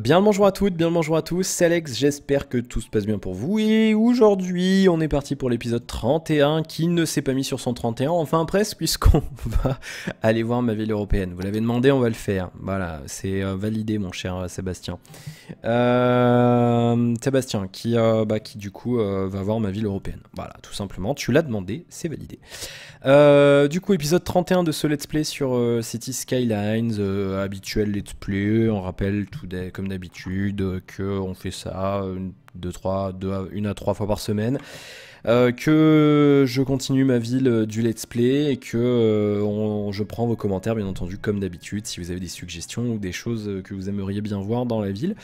Bien le bonjour à toutes, bien le bonjour à tous, c'est Alex, j'espère que tout se passe bien pour vous et aujourd'hui on est parti pour l'épisode 31 qui ne s'est pas mis sur son 31, enfin presque puisqu'on va aller voir ma ville européenne. Vous l'avez demandé, on va le faire. Voilà, c'est euh, validé mon cher euh, Sébastien. Euh... Sébastien, euh, bah, qui, du coup euh, va voir ma ville européenne. Voilà, tout simplement, tu l'as demandé, c'est validé. Euh, du coup, épisode 31 de ce let's play sur City Skylines, habituel let's play, on rappelle tout comme d'habitude qu'on fait ça 2, 3, une à trois fois par semaine. Euh, que je continue ma ville euh, du let's play et que euh, je prends vos commentaires bien entendu comme d'habitude si vous avez des suggestions ou des choses que vous aimeriez bien voir dans la ville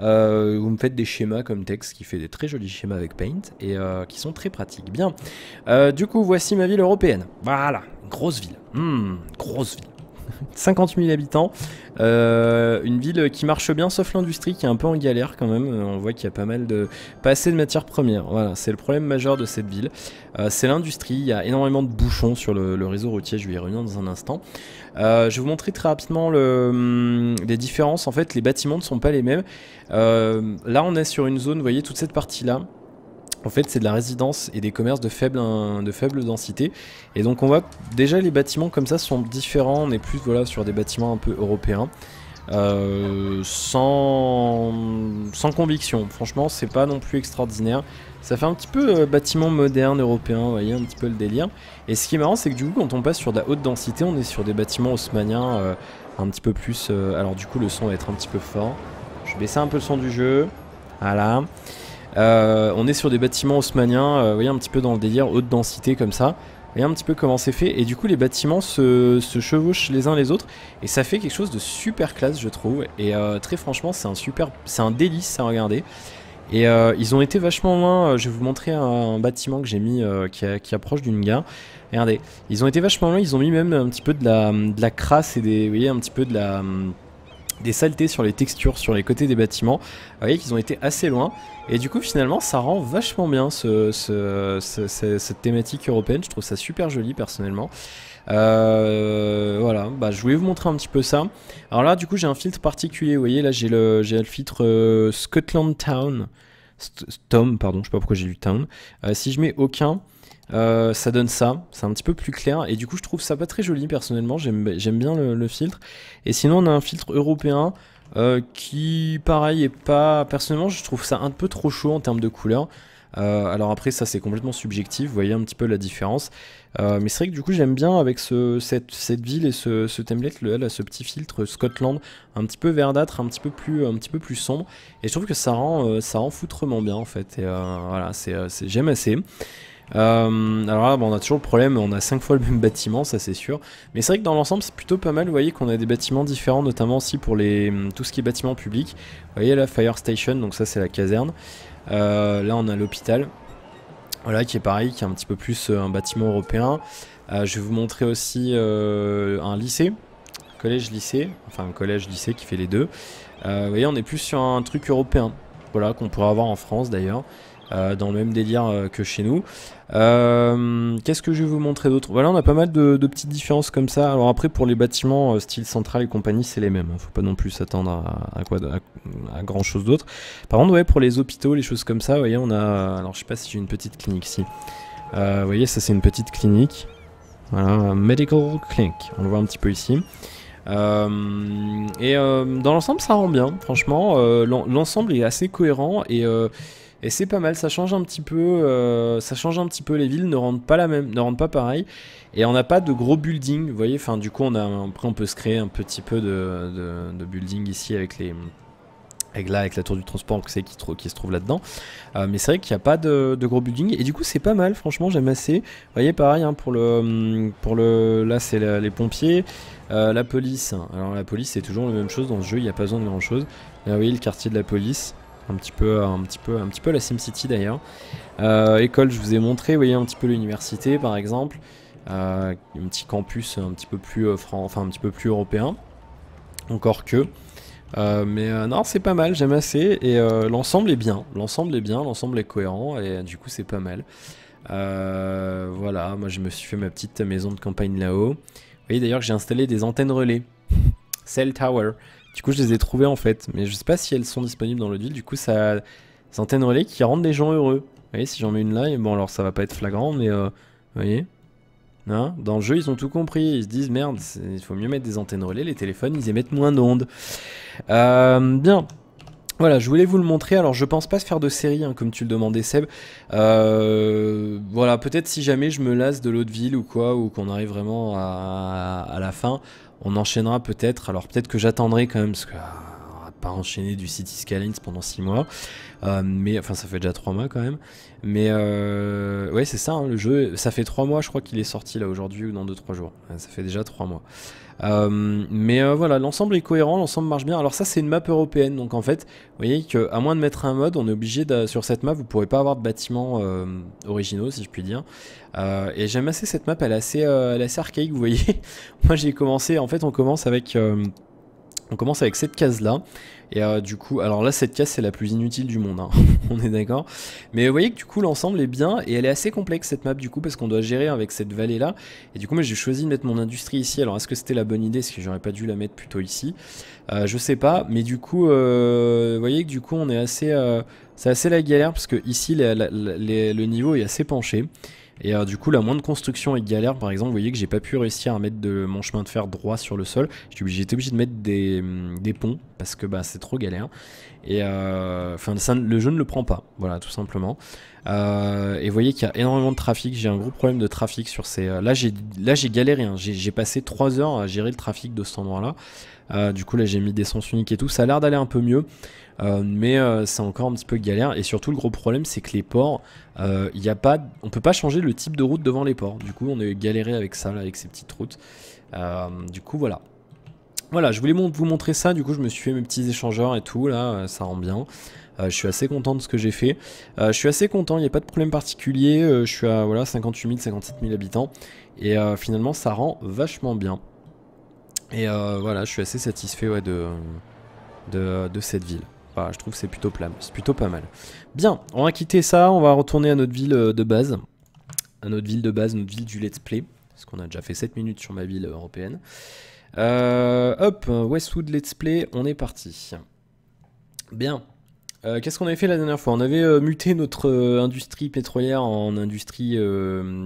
vous me faites des schémas comme Tex qui fait des très jolis schémas avec Paint et qui sont très pratiques bien du coup voici ma ville européenne voilà grosse ville hmm. grosse ville 50 000 habitants, euh, une ville qui marche bien, sauf l'industrie qui est un peu en galère quand même. Euh, on voit qu'il y a pas mal de. pas assez de matières premières. Voilà, c'est le problème majeur de cette ville. Euh, c'est l'industrie, il y a énormément de bouchons sur le, réseau routier, je vais y revenir dans un instant. je vais vous montrer très rapidement hum, les différences. En fait, les bâtiments ne sont pas les mêmes. là, on est sur une zone, vous voyez, toute cette partie-là. En fait, c'est de la résidence et des commerces de faible, de faible densité. Et donc, on voit déjà les bâtiments comme ça sont différents. On est plus voilà sur des bâtiments un peu européens. Euh, sans, sans conviction. Franchement, c'est pas non plus extraordinaire. Ça fait un petit peu euh, bâtiment moderne européen, vous voyez, un petit peu le délire. Et ce qui est marrant, c'est que du coup, quand on passe sur de la haute densité, on est sur des bâtiments haussmanniens euh, un petit peu plus. alors, du coup, le son va être un petit peu fort. Je vais baisser un peu le son du jeu. Voilà. Euh, on est sur des bâtiments haussmanniens, euh, vous voyez, un petit peu dans le délire haute densité comme ça. Vous voyez un petit peu comment c'est fait. Et du coup, les bâtiments se, chevauchent les uns les autres. Et ça fait quelque chose de super classe, je trouve. Et euh, très franchement, c'est un super, c'est un délice à regarder. Et ils ont été vachement loin. Je vais vous montrer un, bâtiment que j'ai mis qui, qui, approche d'une gare. Regardez, ils ont été vachement loin. Ils ont mis même un petit peu de la, de la crasse et des, vous voyez, un petit peu de la. Hum, des saletés sur les textures, sur les côtés des bâtiments. Vous voyez qu'ils ont été assez loin. Et du coup, finalement, ça rend vachement bien cette thématique européenne. Je trouve ça super joli, personnellement. Euh, voilà, bah, je voulais vous montrer un petit peu ça. Alors là, du coup, j'ai un filtre particulier. Vous voyez, là, j'ai le, le filtre euh, Scotland Town. Tom, pardon, je sais pas pourquoi j'ai lu town. Euh, si je mets aucun, euh, ça donne ça, c'est un petit peu plus clair et du coup je trouve ça pas très joli personnellement, j'aime bien le, filtre. Et sinon on a un filtre européen euh, qui pareil est pas... Personnellement je trouve ça un peu trop chaud en termes de couleur Euh, alors après ça c'est complètement subjectif, vous voyez un petit peu la différence. Euh, mais c'est vrai que du coup j'aime bien avec ce, cette, ville et ce, template, le, là, ce petit filtre Scotland, un petit peu verdâtre, un petit peu plus, un petit peu plus sombre. Et je trouve que ça rend, euh, ça rend foutrement bien en fait. Et voilà, j'aime assez. Euh, alors là, on a toujours le problème, on a 5 fois le même bâtiment, ça c'est sûr. Mais c'est vrai que dans l'ensemble, c'est plutôt pas mal. Vous voyez qu'on a des bâtiments différents, notamment aussi pour les, tout ce qui est bâtiment public. Vous voyez la Fire Station, donc ça c'est la caserne. Euh, là, on a l'hôpital. Voilà, qui est pareil, qui est un petit peu plus euh, un bâtiment européen. je vais vous montrer aussi un lycée, collège-lycée, enfin un collège-lycée qui fait les deux. vous voyez, on est plus sur un truc européen, voilà, qu'on pourrait avoir en France d'ailleurs. Euh, dans le même délire euh, que chez nous. Euh, qu'est-ce que je vais vous montrer d'autre Voilà, on a pas mal de, petites différences comme ça. Alors après, pour les bâtiments style central et compagnie, c'est les mêmes. Hein. Faut pas non plus s'attendre à, quoi, à, grand chose d'autre. Par contre, ouais, pour les hôpitaux, les choses comme ça, vous voyez, on a. Alors je sais pas si j'ai une petite clinique ici. Si. vous voyez, ça c'est une petite clinique. Voilà, medical clinic. On le voit un petit peu ici. et dans l'ensemble, ça rend bien. Franchement, l'ensemble est assez cohérent et et c'est pas mal, ça change un petit peu, euh, ça change un petit peu les villes, ne rendent pas la même, ne rendent pas pareil. Et on n'a pas de gros buildings, vous voyez. Enfin, du coup, on a, après, on peut se créer un petit peu de, building ici avec les, avec là, avec la tour du transport que c'est qui, se trouve là-dedans. Euh, mais c'est vrai qu'il n'y a pas de, gros building. Et du coup, c'est pas mal, franchement, j'aime assez. Vous voyez, pareil, hein, pour, le, pour le. Là, c'est les pompiers. Euh, la police. Hein. Alors, la police, c'est toujours la même chose. Dans ce jeu, il n'y a pas besoin de grand-chose. Là, vous voyez, le quartier de la police un petit peu, un petit peu, un petit peu la SimCity d'ailleurs. Euh, école, je vous ai montré, vous voyez un petit peu l'université par exemple, euh, un petit campus un petit peu plus euh, enfin un petit peu plus européen, encore que. mais non, c'est pas mal, j'aime assez et l'ensemble est bien, l'ensemble est bien, l'ensemble est cohérent et du coup c'est pas mal. voilà, moi je me suis fait ma petite maison de campagne là-haut. Vous voyez d'ailleurs que j'ai installé des antennes relais, cell tower. Du coup, je les ai trouvées en fait, mais je sais pas si elles sont disponibles dans le deal. Du coup, ça antennes relais qui rendent les gens heureux. Vous voyez, si j'en mets une là, bon, alors ça va pas être flagrant, mais euh, vous voyez. Hein dans le jeu, ils ont tout compris. Ils se disent merde, il faut mieux mettre des antennes relais. Les téléphones, ils émettent moins d'ondes. Euh, bien. Voilà, je voulais vous le montrer. Alors, je pense pas se faire de série, hein, comme tu le demandais, Seb. Euh, voilà, peut-être si jamais je me lasse de l'autre ville ou quoi, ou qu'on arrive vraiment à, la fin, on enchaînera peut-être. Alors, peut-être que j'attendrai quand même, parce que ah, pas enchaîné du City Skylines pendant six mois. Euh, mais enfin, ça fait déjà trois mois quand même. Mais euh, ouais, c'est ça, hein, le jeu. Ça fait trois mois, je crois qu'il est sorti là aujourd'hui ou dans deux trois jours. Ça fait déjà trois mois. Euh, mais voilà, l'ensemble est cohérent, l'ensemble marche bien. Alors ça, c'est une map européenne. Donc en fait, vous voyez à moins de mettre un mode, on est obligé de, sur cette map, vous pourrez pas avoir de bâtiments originaux, si je puis dire. et j'aime assez cette map, elle assez, elle est assez archaïque, vous voyez. Moi, j'ai commencé, en fait, on commence avec... On commence avec cette case là. Et euh, du coup, alors là cette case c'est la plus inutile du monde, hein. on est d'accord. Mais vous voyez que du coup l'ensemble est bien et elle est assez complexe cette map du coup parce qu'on doit gérer avec cette vallée là. Et du coup moi j'ai choisi de mettre mon industrie ici. Alors est-ce que c'était la bonne idée Est-ce que j'aurais pas dû la mettre plutôt ici euh, Je sais pas, mais du coup euh, vous voyez que du coup on est assez... c'est assez la galère parce que ici le niveau est assez penché. Et euh, du coup, la moindre construction est galère, par exemple, vous voyez que j'ai pas pu réussir à mettre mon chemin de fer droit sur le sol. j'étais obligé de mettre des, mm, ponts parce que bah, c'est trop galère. Et euh, enfin, le jeu ne le prend pas, voilà, tout simplement. Euh, et vous voyez qu'il y a énormément de trafic. J'ai un gros problème de trafic sur ces. là, j'ai galéré. Hein. J'ai passé 3 heures à gérer le trafic de cet endroit-là. Euh, du coup, là, j'ai mis des sens uniques et tout. Ça a l'air d'aller un peu mieux, euh, mais euh, c'est encore un petit peu galère. Et surtout, le gros problème, c'est que les ports, il a pas, on peut pas changer le type de route devant les ports. Du coup, on est galéré avec ça, avec ces petites routes. du coup, voilà. Voilà, je voulais vous montrer ça. Du coup, je me suis fait mes petits échangeurs et tout. Là, ça rend bien. je suis assez content de ce que j'ai fait. je suis assez content, il n'y a pas de problème particulier. je suis à voilà, 58 000, 57 000 habitants. Et finalement, ça rend vachement bien. Et euh, voilà, je suis assez satisfait de, de, cette ville. je trouve que c'est plutôt, plutôt pas mal. Bien, on va quitter ça, on va retourner à notre ville euh, de base. À notre ville de base, notre ville du let's play. Parce qu'on a déjà fait 7 minutes sur ma ville euh, européenne. hop, Westwood Let's Play, on est parti. Bien. Euh, qu'est-ce qu'on avait fait la dernière fois On avait euh, muté notre euh, industrie pétrolière en industrie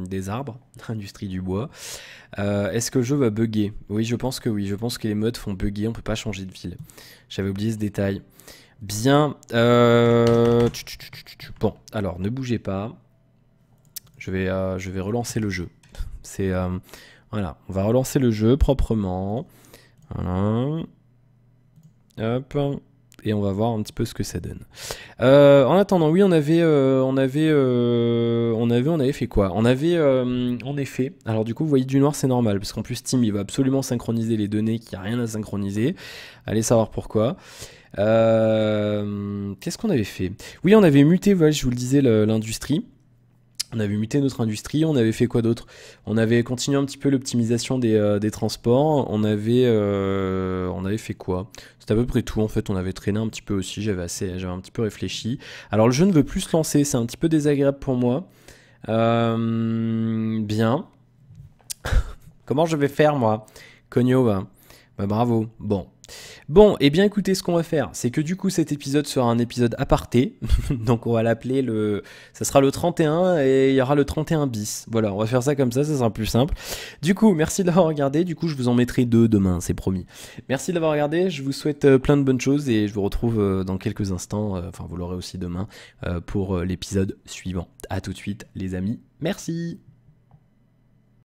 des arbres, industrie du bois. Est-ce que le jeu va bugger Oui, je pense que oui. Je pense que les modes font bugger, on ne peut pas changer de ville. J'avais oublié ce détail. Bien. Bon, alors ne bougez pas. Je vais, je vais relancer le jeu. C'est. voilà, on va relancer le jeu proprement. Hop et on va voir un petit peu ce que ça donne. Euh, en attendant, oui, on avait, euh, on avait, euh, on avait, on avait fait quoi On avait, en effet. Alors du coup, vous voyez du noir, c'est normal parce qu'en plus Steam, il va absolument synchroniser les données, qu'il n'y a rien à synchroniser. Allez savoir pourquoi. Qu'est-ce qu'on avait fait Oui, on avait muté, je vous le disais, l'industrie. On avait muté notre industrie, on avait fait quoi d'autre On avait continué un petit peu l'optimisation des, euh, transports, on avait, euh, on avait fait quoi C'est à peu près tout en fait, on avait traîné un petit peu aussi, j'avais assez, un petit peu réfléchi. Alors le jeu ne veut plus se lancer, c'est un petit peu désagréable pour moi. Euh, bien. Comment je vais faire moi Cogno, bah. Bah, bravo. Bon, Bon, et eh bien écoutez, ce qu'on va faire, c'est que du coup cet épisode sera un épisode aparté, donc on va l'appeler le... ça sera le 31 et il y aura le 31 bis. Voilà, on va faire ça comme ça, ça sera plus simple. Du coup, merci d'avoir regardé, du coup je vous en mettrai deux demain, c'est promis. Merci d'avoir regardé, je vous souhaite euh, plein de bonnes choses et je vous retrouve euh, dans quelques instants, euh, enfin vous l'aurez aussi demain, pour l'épisode suivant. A tout de suite les amis, merci